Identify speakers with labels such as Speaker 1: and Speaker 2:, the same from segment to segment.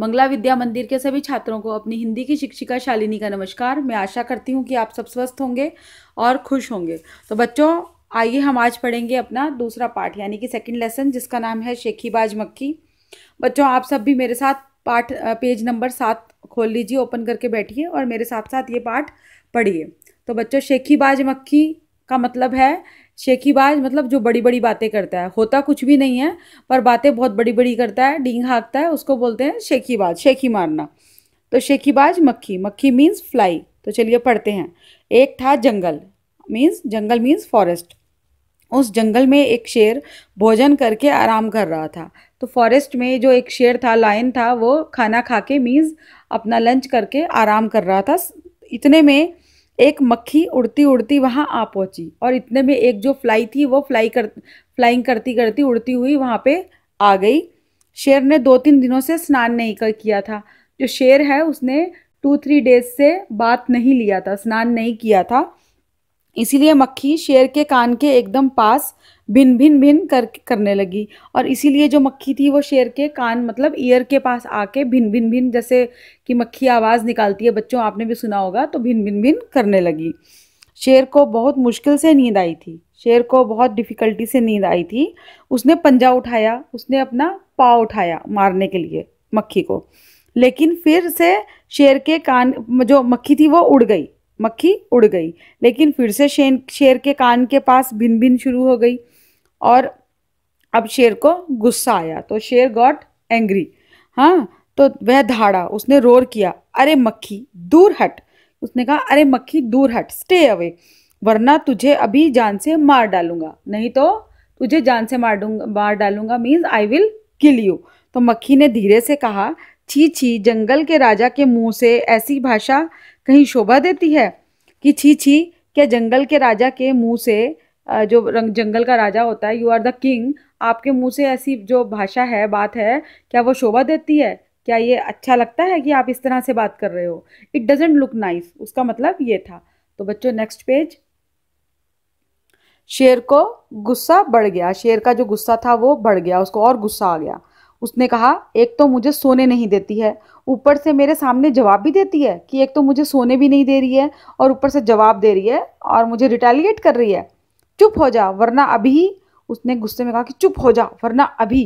Speaker 1: मंगला विद्या मंदिर के सभी छात्रों को अपनी हिंदी की शिक्षिका शालिनी का नमस्कार मैं आशा करती हूँ कि आप सब स्वस्थ होंगे और खुश होंगे तो बच्चों आइए हम आज पढ़ेंगे अपना दूसरा पाठ यानी कि सेकंड लेसन जिसका नाम है शेखीबाज मक्की बच्चों आप सब भी मेरे साथ पाठ पेज नंबर सात खोल लीजिए ओपन करके बैठिए और मेरे साथ साथ ये पाठ पढ़िए तो बच्चों शेखीबाज मक्खी का मतलब है शेखीबाज मतलब जो बड़ी बड़ी बातें करता है होता कुछ भी नहीं है पर बातें बहुत बड़ी बड़ी करता है डींग हाँकता है उसको बोलते हैं शेखीबाज शेखी मारना तो शेखीबाज मक्खी मक्खी मीन्स फ्लाई तो चलिए पढ़ते हैं एक था जंगल मीन्स जंगल मीन्स फॉरेस्ट उस जंगल में एक शेर भोजन करके आराम कर रहा था तो फॉरेस्ट में जो एक शेर था लाइन था वो खाना खा के मीन्स अपना लंच करके आराम कर रहा था इतने में एक मक्खी उड़ती उड़ती वहाँ आ पहुँची और इतने में एक जो फ्लाई थी वो फ्लाई कर फ्लाइंग करती करती उड़ती हुई वहाँ पे आ गई शेर ने दो तीन दिनों से स्नान नहीं कर किया था जो शेर है उसने टू थ्री डेज से बात नहीं लिया था स्नान नहीं किया था इसीलिए मक्खी शेर के कान के एकदम पास भिन भिन भिन कर करने लगी और इसीलिए जो मक्खी थी वो शेर के कान मतलब ईयर के पास आके भिन भिन भिन जैसे कि मक्खी आवाज़ निकालती है बच्चों आपने भी सुना होगा तो भिन भिन भिन करने लगी शेर को बहुत मुश्किल से नींद आई थी शेर को बहुत डिफ़िकल्टी से नींद आई थी उसने पंजा उठाया उसने अपना पाव उठाया मारने के लिए मक्खी को लेकिन फिर से शेर के कान जो मक्खी थी वो उड़ गई मक्खी उड़ गई लेकिन फिर से शेर शेर के कान के पास भिन भिन शुरू हो गई और अब शेर को गुस्सा आया तो शेर गॉट एंग्री हाँ तो वह धाड़ा उसने रोर किया अरे मक्खी दूर हट उसने कहा अरे मक्खी दूर हट स्टे अवे वरना तुझे अभी जान से मार डालूंगा नहीं तो तुझे जान से मार मार डालूंगा means I will kill you तो मक्खी ने धीरे से कहा छी छी जंगल के राजा के मुंह से ऐसी भाषा कहीं शोभा देती है कि छी छी क्या जंगल के राजा के मुंह से जो रंग जंगल का राजा होता है यू आर द किंग आपके मुंह से ऐसी जो भाषा है बात है क्या वो शोभा देती है क्या ये अच्छा लगता है कि आप इस तरह से बात कर रहे हो इट डजेंट लुक नाइस उसका मतलब ये था तो बच्चों नेक्स्ट पेज शेर को गुस्सा बढ़ गया शेर का जो गुस्सा था वो बढ़ गया उसको और गुस्सा आ गया उसने कहा एक तो मुझे सोने नहीं देती है ऊपर से मेरे सामने जवाब भी देती है कि एक तो मुझे सोने भी नहीं दे रही है और ऊपर से जवाब दे रही है और मुझे रिटेलिएट कर रही है चुप हो जा वरना अभी उसने गुस्से में कहा कि चुप हो जा वरना अभी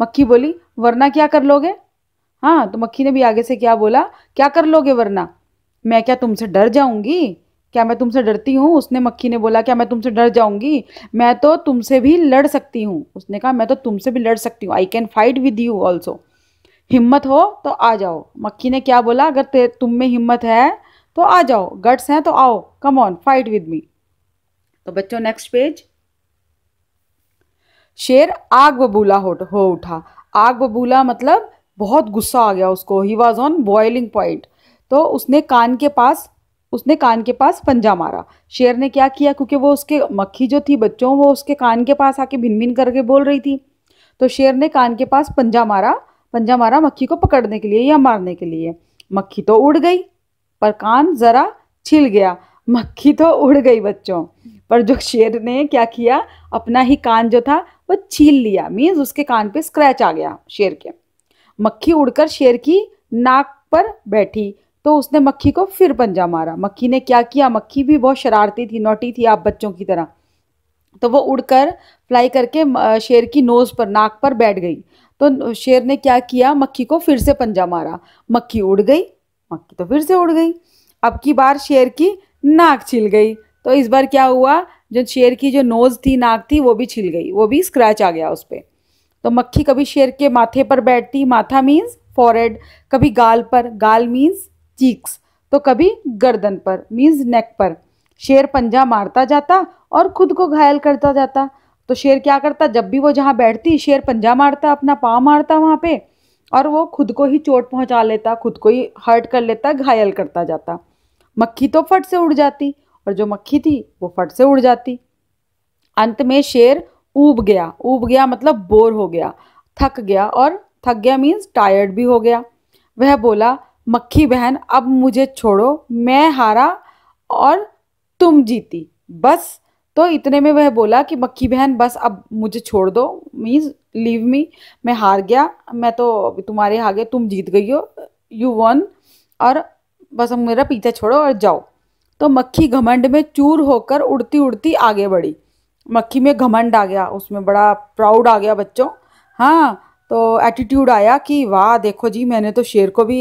Speaker 1: मक्खी बोली वरना क्या कर लोगे हाँ तो मक्खी ने भी आगे से क्या बोला क्या कर लोगे वरना मैं क्या तुमसे डर जाऊंगी क्या मैं तुमसे डरती हूँ उसने मक्खी ने बोला क्या मैं तुमसे डर जाऊंगी मैं तो तुमसे भी लड़ सकती हूँ उसने कहा मैं तो तुमसे भी लड़ सकती हूँ I can fight with you also हिम्मत हो तो आ जाओ मक्खी ने क्या बोला अगर तुम में हिम्मत है तो आ जाओ गट्स हैं तो आओ come on fight with me तो बच्चों नेक्स्ट पेज शेर आग बबूला हो, हो उठा आग बबूला मतलब बहुत गुस्सा आ गया उसको ही वॉज ऑन बॉइलिंग पॉइंट तो उसने कान के पास उसने कान के पास पंजा मारा शेर ने क्या किया क्योंकि वो उसके मक्खी जो थी बच्चों वो उसके कान के पास आके भिन भिन करके बोल रही थी तो शेर ने कान के पास पंजा मारा पंजा मारा मक्खी को पकड़ने के लिए या मारने के लिए मक्खी तो उड़ गई पर कान ज़रा छिल गया मक्खी तो उड़ गई बच्चों पर जो शेर ने क्या किया अपना ही कान जो था वो छील लिया मीन्स उसके कान पे स्क्रैच आ गया शेर के मक्खी उड़कर शेर की नाक पर बैठी तो उसने मक्खी को फिर पंजा मारा मक्खी ने क्या किया मक्खी भी बहुत शरारती थी नोटी थी आप बच्चों की तरह तो वो उड़कर फ्लाई करके शेर की नोज़ पर नाक पर बैठ गई तो शेर ने क्या किया मक्खी को फिर से पंजा मारा मक्खी उड़ गई मक्खी तो फिर से उड़ गई अब की बार शेर की नाक छिल गई तो इस बार क्या हुआ जो शेर की जो नोज़ थी नाक थी वो भी छिल गई वो भी स्क्रैच आ गया उस पर तो मक्खी कभी शेर के माथे पर बैठती माथा मीन्स फॉरहेड कभी गाल पर गाल मीन्स चीक्स तो कभी गर्दन पर मीन्स नेक पर शेर पंजा मारता जाता और खुद को घायल करता जाता तो शेर क्या करता जब भी वो जहाँ बैठती शेर पंजा मारता अपना पाँव मारता वहाँ पे और वो खुद को ही चोट पहुँचा लेता खुद को ही हर्ट कर लेता घायल करता जाता मक्खी तो फट से उड़ जाती और जो मक्खी थी वो फट से उड़ जाती अंत में शेर ऊब गया ऊब गया मतलब बोर हो गया थक गया और थक गया मीन्स टायर्ड भी हो गया वह बोला मक्खी बहन अब मुझे छोड़ो मैं हारा और तुम जीती बस तो इतने में वह बोला कि मक्खी बहन बस अब मुझे छोड़ दो मीन्स लीव मी मैं हार गया मैं तो तुम्हारे आगे तुम जीत गई हो यू वन और बस अब मेरा पीछा छोड़ो और जाओ तो मक्खी घमंड में चूर होकर उड़ती उड़ती आगे बढ़ी मक्खी में घमंड आ गया उसमें बड़ा प्राउड आ गया बच्चों हाँ तो एटीट्यूड आया कि वाह देखो जी मैंने तो शेर को भी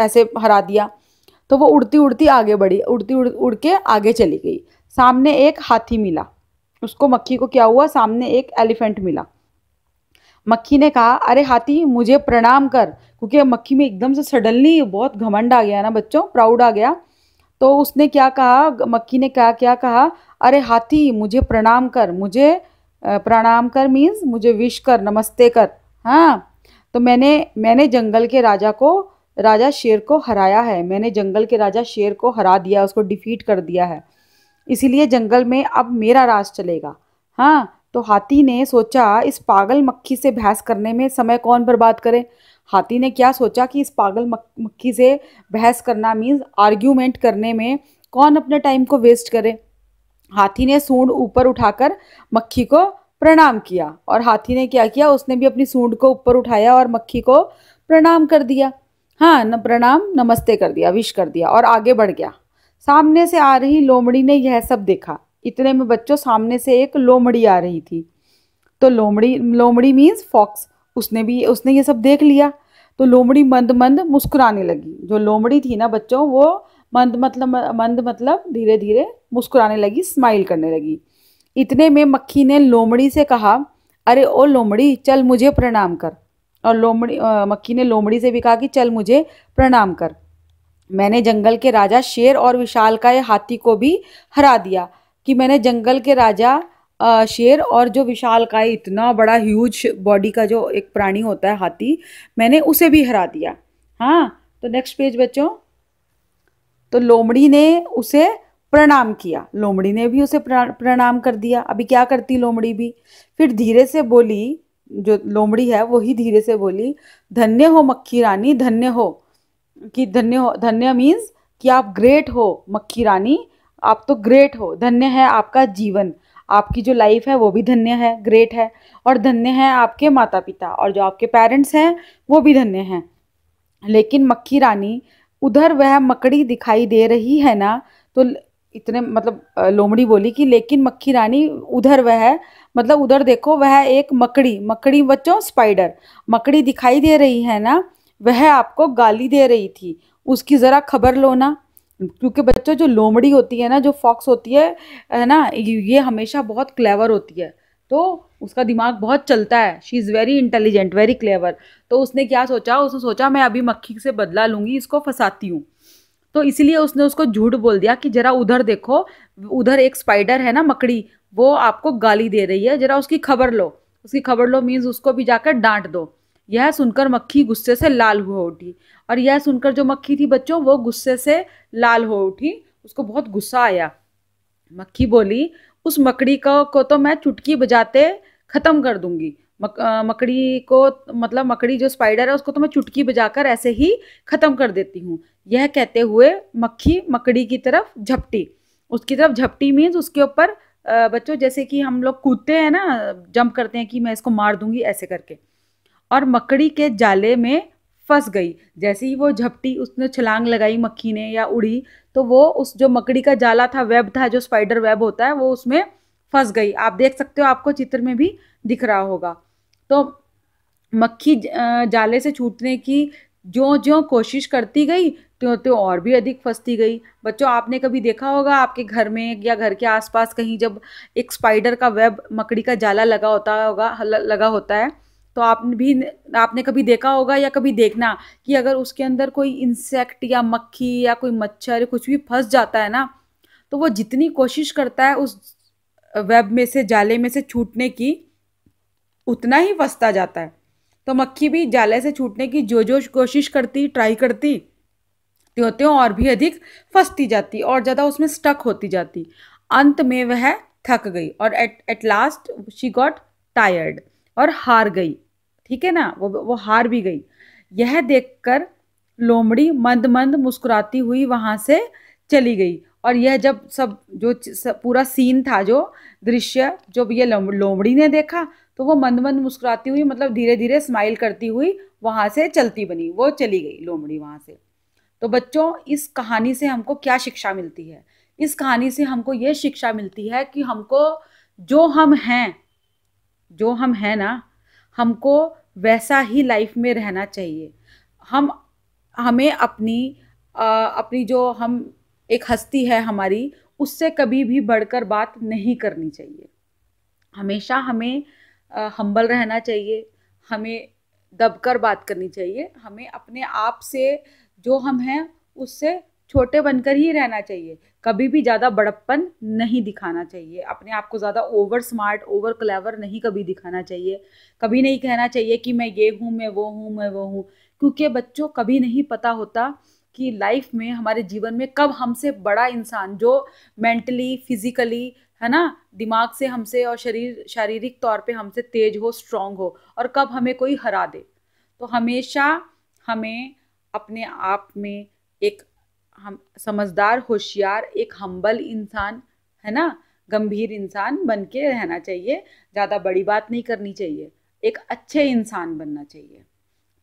Speaker 1: ऐसे हरा दिया तो वो उड़ती उड़ती आगे बढ़ी उड़ती उड़ उड़ के आगे चली गई सामने एक हाथी मिला उसको मक्खी को क्या हुआ सामने एक एलिफेंट मिला मक्खी ने कहा अरे हाथी मुझे प्रणाम कर क्योंकि अब मक्खी में एकदम से सडनली बहुत घमंड आ गया ना बच्चों प्राउड आ गया तो उसने क्या कहा मक्खी ने कहा क्या कहा अरे हाथी मुझे प्रणाम कर मुझे प्रणाम कर मीन्स मुझे विश कर नमस्ते कर हाँ तो मैंने मैंने जंगल के राजा को राजा शेर को हराया है मैंने जंगल के राजा शेर को हरा दिया उसको डिफीट कर दिया है इसीलिए जंगल में अब मेरा राज चलेगा हाँ तो हाथी ने सोचा इस पागल मक्खी से बहस करने में समय कौन बर्बाद करे हाथी ने क्या सोचा कि इस पागल मक्खी से बहस करना मीन्स आर्ग्यूमेंट करने में कौन अपने टाइम को वेस्ट करे हाथी ने सूंड ऊपर उठाकर मक्खी को प्रणाम किया और हाथी ने क्या किया उसने भी अपनी सूंड को ऊपर उठाया और मक्खी को प्रणाम कर दिया हाँ न प्रणाम नमस्ते कर दिया विश कर दिया और आगे बढ़ गया सामने से आ रही लोमड़ी ने यह सब देखा इतने में बच्चों सामने से एक लोमड़ी आ रही थी तो लोमड़ी लोमड़ी मीन्स फॉक्स उसने भी उसने ये सब देख लिया तो लोमड़ी मंद मंद मुस्कुराने लगी जो लोमड़ी थी ना बच्चों वो मंद मतलब मंद मतलब धीरे धीरे मुस्कुराने लगी स्माइल करने लगी इतने में मक्खी ने लोमड़ी से कहा अरे ओ लोमड़ी चल मुझे प्रणाम कर और लोमड़ी मक्खी ने लोमड़ी से भी कहा कि चल मुझे प्रणाम कर मैंने जंगल के राजा शेर और विशाल का ये हाथी को भी हरा दिया कि मैंने जंगल के राजा शेर और जो विशाल का इतना बड़ा ह्यूज बॉडी का जो एक प्राणी होता है हाथी मैंने उसे भी हरा दिया हाँ तो नेक्स्ट पेज बच्चों तो लोमड़ी ने उसे प्रणाम किया लोमड़ी ने भी उसे प्रणाम कर दिया अभी क्या करती लोमड़ी भी फिर धीरे से बोली जो लोमड़ी है वही धीरे से बोली धन्य हो मक्खी रानी धन्य हो कि धन्य हो धन्य मीन्स कि आप ग्रेट हो मक्खी रानी आप तो ग्रेट हो धन्य है आपका जीवन आपकी जो लाइफ है वो भी धन्य है ग्रेट है और धन्य है आपके माता पिता और जो आपके पेरेंट्स हैं वो भी धन्य हैं लेकिन मक्खी रानी उधर वह मकड़ी दिखाई दे रही है ना तो इतने मतलब लोमड़ी बोली कि लेकिन मक्खी रानी उधर वह मतलब उधर देखो वह एक मकड़ी मकड़ी बच्चों स्पाइडर मकड़ी दिखाई दे रही है ना वह आपको गाली दे रही थी उसकी ज़रा खबर लो ना क्योंकि बच्चों जो लोमड़ी होती है ना जो फॉक्स होती है है ना ये हमेशा बहुत क्लेवर होती है तो उसका दिमाग बहुत चलता है she is very intelligent very clever तो उसने क्या सोचा उसने सोचा मैं अभी मक्खी से बदला लूँगी इसको फंसाती हूँ तो इसीलिए उसने उसको झूठ बोल दिया कि जरा उधर देखो उधर एक स्पाइडर है ना मकड़ी वो आपको गाली दे रही है जरा उसकी खबर लो उसकी खबर लो मीन्स उसको भी जाकर डांट दो यह सुनकर मक्खी गुस्से से लाल हो उठी और यह सुनकर जो मक्खी थी बच्चों वो गुस्से से लाल हो उठी उसको बहुत गुस्सा आया मक्खी बोली उस मकड़ी को, को तो मैं चुटकी बजाते ख़त्म कर दूंगी मक, मकड़ी को मतलब मकड़ी जो स्पाइडर है उसको तो मैं चुटकी बजाकर ऐसे ही ख़त्म कर देती हूँ यह कहते हुए मक्खी मकड़ी की तरफ झपटी उसकी तरफ झपटी मीन्स उसके ऊपर बच्चों जैसे कि हम लोग कूदते हैं ना जंप करते हैं कि मैं इसको मार दूंगी ऐसे करके और मकड़ी के जाले में फंस गई जैसे ही वो झपटी उसने छलांग लगाई मक्खी ने या उड़ी तो वो उस जो मकड़ी का जाला था वेब था जो स्पाइडर वेब होता है वो उसमें फंस गई आप देख सकते हो आपको चित्र में भी दिख रहा होगा तो मक्खी जाले से छूटने की जो जो कोशिश करती गई त्यों त्यों और भी अधिक फंसती गई बच्चों आपने कभी देखा होगा आपके घर में या घर के आसपास कहीं जब एक स्पाइडर का वेब मकड़ी का जाला लगा होता होगा लगा होता है तो आप भी आपने कभी देखा होगा या कभी देखना कि अगर उसके अंदर कोई इंसेक्ट या मक्खी या कोई मच्छर कुछ भी फंस जाता है ना तो वो जितनी कोशिश करता है उस वेब में से जाले में से छूटने की उतना ही फंसता जाता है तो मक्खी भी जाले से छूटने की जो जो कोशिश करती ट्राई करती त्यों हो और भी अधिक फंसती जाती और ज़्यादा उसमें स्टक होती जाती अंत में वह थक गई और at at last she got tired और हार गई ठीक है ना वो वो हार भी गई यह देखकर लोमड़ी मंद मंद मुस्कुराती हुई वहाँ से चली गई और यह जब सब जो सब पूरा सीन था जो दृश्य जो ये लोमड़ी ने देखा तो वो मंद मंद मुस्कुराती हुई मतलब धीरे धीरे स्माइल करती हुई वहाँ से चलती बनी वो चली गई लोमड़ी वहाँ से तो बच्चों इस कहानी से हमको क्या शिक्षा मिलती है इस कहानी से हमको ये शिक्षा मिलती है कि हमको जो हम हैं जो हम हैं ना हमको वैसा ही लाइफ में रहना चाहिए हम हमें अपनी आ, अपनी जो हम एक हस्ती है हमारी उससे कभी भी बढ़कर बात नहीं करनी चाहिए हमेशा हमें हम्बल रहना चाहिए हमें दबकर बात करनी चाहिए हमें अपने आप से जो हम हैं उससे छोटे बनकर ही रहना चाहिए कभी भी ज़्यादा बड़प्पन नहीं दिखाना चाहिए अपने आप को ज़्यादा ओवर स्मार्ट ओवर क्लेवर नहीं कभी दिखाना चाहिए कभी नहीं कहना चाहिए कि मैं ये हूँ मैं वो हूँ मैं वो हूँ क्योंकि बच्चों कभी नहीं पता होता कि लाइफ में हमारे जीवन में कब हमसे बड़ा इंसान जो मेंटली फिजिकली है ना दिमाग से हमसे और शरीर शारीरिक तौर पे हमसे तेज हो स्ट्रांग हो और कब हमें कोई हरा दे तो हमेशा हमें अपने आप में एक हम समझदार होशियार एक हम्बल इंसान है ना गंभीर इंसान बन के रहना चाहिए ज़्यादा बड़ी बात नहीं करनी चाहिए एक अच्छे इंसान बनना चाहिए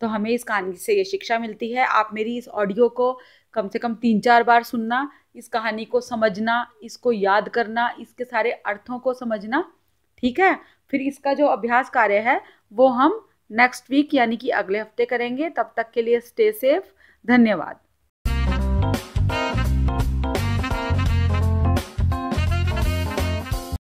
Speaker 1: तो हमें इस कहानी से ये शिक्षा मिलती है आप मेरी इस ऑडियो को कम से कम तीन चार बार सुनना इस कहानी को समझना इसको याद करना इसके सारे अर्थों को समझना ठीक है फिर इसका जो अभ्यास कार्य है वो हम नेक्स्ट वीक यानी कि अगले हफ्ते करेंगे तब तक के लिए स्टे सेफ धन्यवाद